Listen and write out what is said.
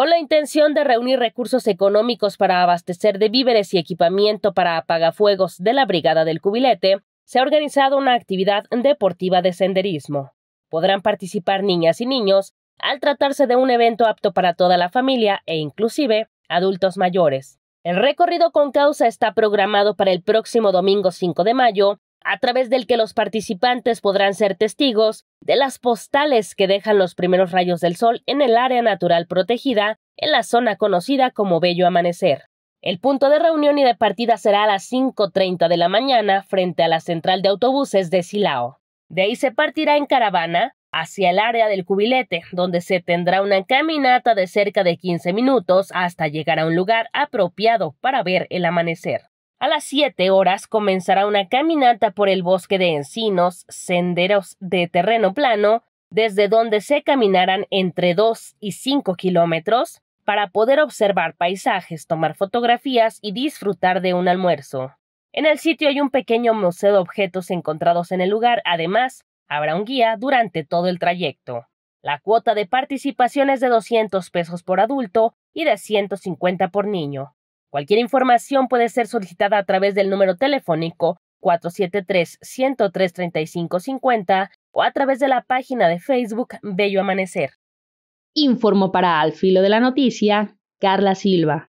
con la intención de reunir recursos económicos para abastecer de víveres y equipamiento para apagafuegos de la Brigada del Cubilete, se ha organizado una actividad deportiva de senderismo. Podrán participar niñas y niños al tratarse de un evento apto para toda la familia e inclusive adultos mayores. El recorrido con causa está programado para el próximo domingo 5 de mayo a través del que los participantes podrán ser testigos de las postales que dejan los primeros rayos del sol en el área natural protegida, en la zona conocida como Bello Amanecer. El punto de reunión y de partida será a las 5.30 de la mañana frente a la central de autobuses de Silao. De ahí se partirá en caravana hacia el área del cubilete, donde se tendrá una caminata de cerca de 15 minutos hasta llegar a un lugar apropiado para ver el amanecer. A las 7 horas comenzará una caminata por el bosque de encinos, senderos de terreno plano, desde donde se caminarán entre 2 y 5 kilómetros para poder observar paisajes, tomar fotografías y disfrutar de un almuerzo. En el sitio hay un pequeño museo de objetos encontrados en el lugar, además, habrá un guía durante todo el trayecto. La cuota de participación es de 200 pesos por adulto y de 150 por niño. Cualquier información puede ser solicitada a través del número telefónico 473-103-3550 o a través de la página de Facebook Bello Amanecer. Informo para Al Filo de la Noticia, Carla Silva.